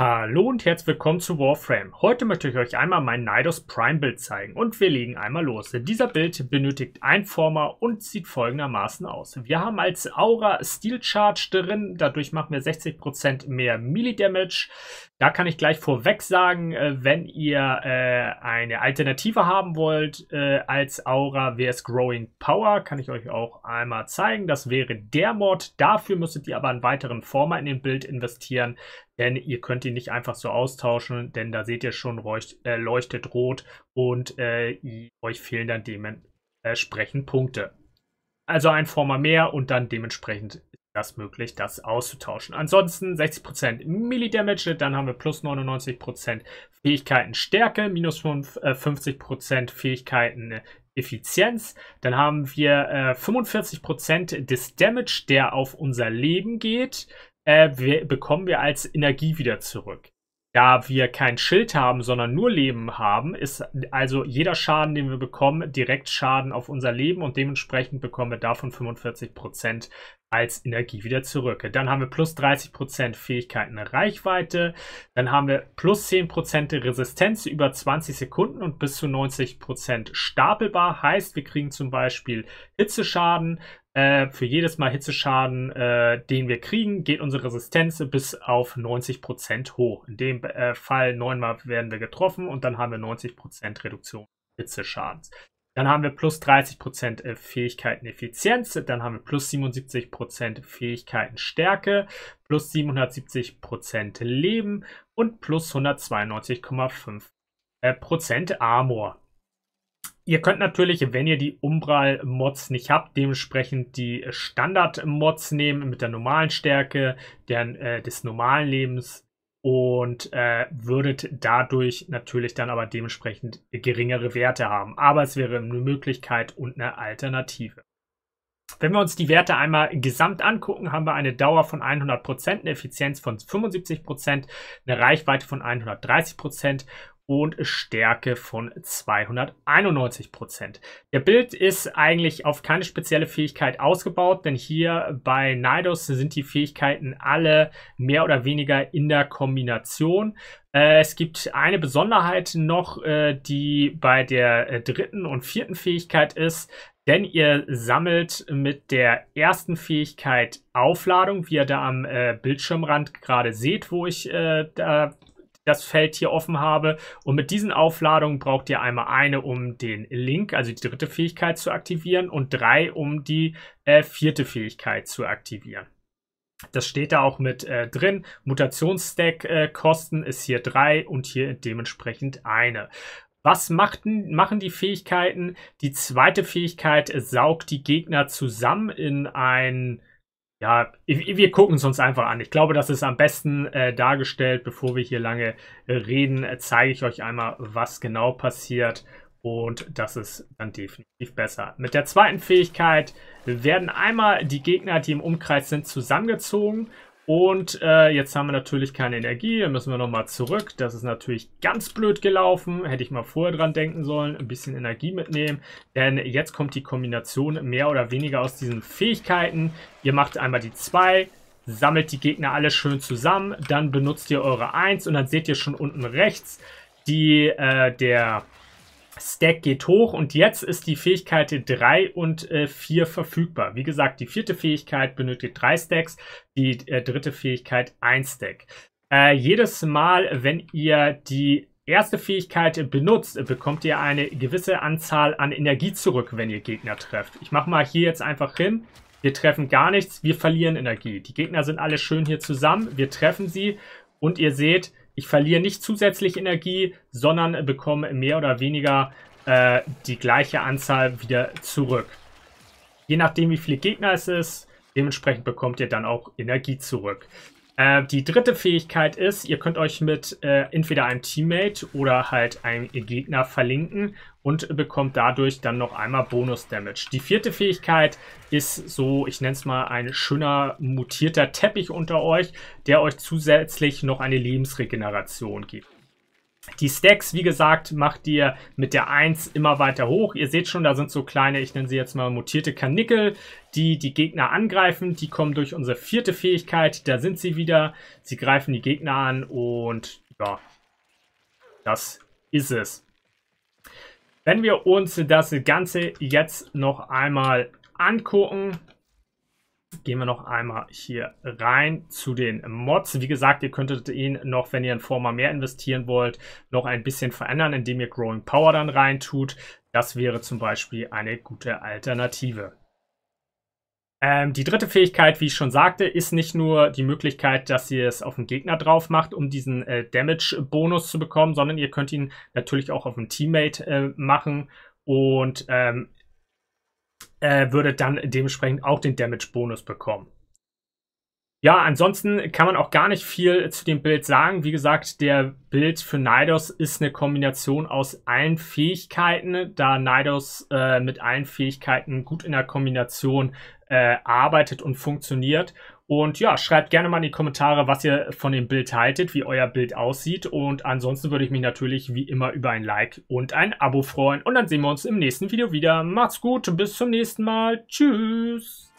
Hallo und herzlich willkommen zu Warframe. Heute möchte ich euch einmal mein Nidos Prime Bild zeigen und wir legen einmal los. Dieser Bild benötigt ein Former und sieht folgendermaßen aus. Wir haben als Aura Steel Charge drin, dadurch machen wir 60% mehr Melee Damage. Da kann ich gleich vorweg sagen, äh, wenn ihr äh, eine Alternative haben wollt äh, als Aura, wäre es Growing Power, kann ich euch auch einmal zeigen. Das wäre der Mod. Dafür müsstet ihr aber einen weiteren Former in dem Bild investieren. Denn ihr könnt ihn nicht einfach so austauschen, denn da seht ihr schon, leucht, äh, leuchtet rot und äh, euch fehlen dann dementsprechend äh, Punkte. Also ein Former mehr und dann dementsprechend ist das möglich, das auszutauschen. Ansonsten 60% Melee-Damage, dann haben wir plus 99% äh, Fähigkeiten Stärke, minus 5, äh, 50% Fähigkeiten Effizienz. Dann haben wir äh, 45% des Damage, der auf unser Leben geht äh, wir, bekommen wir als Energie wieder zurück. Da wir kein Schild haben, sondern nur Leben haben, ist also jeder Schaden, den wir bekommen, direkt Schaden auf unser Leben und dementsprechend bekommen wir davon 45% als Energie wieder zurück. Dann haben wir plus 30% Fähigkeiten Reichweite, dann haben wir plus 10% Resistenz über 20 Sekunden und bis zu 90% stapelbar. Heißt, wir kriegen zum Beispiel Hitzeschaden, äh, für jedes Mal Hitzeschaden, äh, den wir kriegen, geht unsere Resistenz bis auf 90% hoch. In dem äh, Fall neunmal werden wir getroffen und dann haben wir 90% Reduktion Hitzeschadens. Dann haben wir plus 30% äh, Fähigkeiten Effizienz, dann haben wir plus 77% Fähigkeiten Stärke, plus 770% Leben und plus 192,5% äh, Armor. Ihr könnt natürlich, wenn ihr die Umbral-Mods nicht habt, dementsprechend die Standard-Mods nehmen mit der normalen Stärke deren, äh, des normalen Lebens und äh, würdet dadurch natürlich dann aber dementsprechend geringere Werte haben. Aber es wäre eine Möglichkeit und eine Alternative. Wenn wir uns die Werte einmal gesamt angucken, haben wir eine Dauer von 100%, eine Effizienz von 75%, eine Reichweite von 130% und Stärke von 291 Prozent. Der Bild ist eigentlich auf keine spezielle Fähigkeit ausgebaut, denn hier bei Nidos sind die Fähigkeiten alle mehr oder weniger in der Kombination. Äh, es gibt eine Besonderheit noch, äh, die bei der äh, dritten und vierten Fähigkeit ist, denn ihr sammelt mit der ersten Fähigkeit Aufladung, wie ihr da am Bildschirmrand gerade seht, wo ich da das Feld hier offen habe. Und mit diesen Aufladungen braucht ihr einmal eine, um den Link, also die dritte Fähigkeit zu aktivieren und drei, um die äh, vierte Fähigkeit zu aktivieren. Das steht da auch mit äh, drin. Mutationsstack-Kosten äh, ist hier drei und hier dementsprechend eine. Was machten, machen die Fähigkeiten? Die zweite Fähigkeit äh, saugt die Gegner zusammen in ein ja, wir gucken es uns einfach an. Ich glaube, das ist am besten äh, dargestellt. Bevor wir hier lange äh, reden, äh, zeige ich euch einmal, was genau passiert. Und das ist dann definitiv besser. Mit der zweiten Fähigkeit werden einmal die Gegner, die im Umkreis sind, zusammengezogen und äh, jetzt haben wir natürlich keine Energie, dann müssen wir nochmal zurück. Das ist natürlich ganz blöd gelaufen, hätte ich mal vorher dran denken sollen, ein bisschen Energie mitnehmen. Denn jetzt kommt die Kombination mehr oder weniger aus diesen Fähigkeiten. Ihr macht einmal die 2, sammelt die Gegner alle schön zusammen, dann benutzt ihr eure 1 und dann seht ihr schon unten rechts die, äh, der Stack geht hoch und jetzt ist die Fähigkeit 3 und äh, 4 verfügbar. Wie gesagt, die vierte Fähigkeit benötigt 3 Stacks, die äh, dritte Fähigkeit 1 Stack. Äh, jedes Mal, wenn ihr die erste Fähigkeit benutzt, bekommt ihr eine gewisse Anzahl an Energie zurück, wenn ihr Gegner trefft. Ich mache mal hier jetzt einfach hin. Wir treffen gar nichts, wir verlieren Energie. Die Gegner sind alle schön hier zusammen, wir treffen sie und ihr seht, ich verliere nicht zusätzlich Energie, sondern bekomme mehr oder weniger äh, die gleiche Anzahl wieder zurück. Je nachdem, wie viele Gegner es ist, dementsprechend bekommt ihr dann auch Energie zurück. Äh, die dritte Fähigkeit ist, ihr könnt euch mit äh, entweder einem Teammate oder halt einem Gegner verlinken und bekommt dadurch dann noch einmal Bonus-Damage. Die vierte Fähigkeit ist so, ich nenne es mal ein schöner mutierter Teppich unter euch, der euch zusätzlich noch eine Lebensregeneration gibt. Die Stacks, wie gesagt, macht ihr mit der 1 immer weiter hoch. Ihr seht schon, da sind so kleine, ich nenne sie jetzt mal mutierte Kanickel, die die Gegner angreifen. Die kommen durch unsere vierte Fähigkeit. Da sind sie wieder. Sie greifen die Gegner an und ja, das ist es. Wenn wir uns das Ganze jetzt noch einmal angucken, gehen wir noch einmal hier rein zu den Mods. Wie gesagt, ihr könntet ihn noch, wenn ihr in Forma mehr investieren wollt, noch ein bisschen verändern, indem ihr Growing Power dann rein tut. Das wäre zum Beispiel eine gute Alternative. Ähm, die dritte Fähigkeit, wie ich schon sagte, ist nicht nur die Möglichkeit, dass ihr es auf den Gegner drauf macht, um diesen äh, Damage-Bonus zu bekommen, sondern ihr könnt ihn natürlich auch auf einen Teammate äh, machen und ähm, äh, würdet dann dementsprechend auch den Damage-Bonus bekommen. Ja, ansonsten kann man auch gar nicht viel zu dem Bild sagen. Wie gesagt, der Bild für Nidos ist eine Kombination aus allen Fähigkeiten, da Nidos äh, mit allen Fähigkeiten gut in der Kombination äh, arbeitet und funktioniert. Und ja, schreibt gerne mal in die Kommentare, was ihr von dem Bild haltet, wie euer Bild aussieht. Und ansonsten würde ich mich natürlich wie immer über ein Like und ein Abo freuen. Und dann sehen wir uns im nächsten Video wieder. Macht's gut, bis zum nächsten Mal. Tschüss.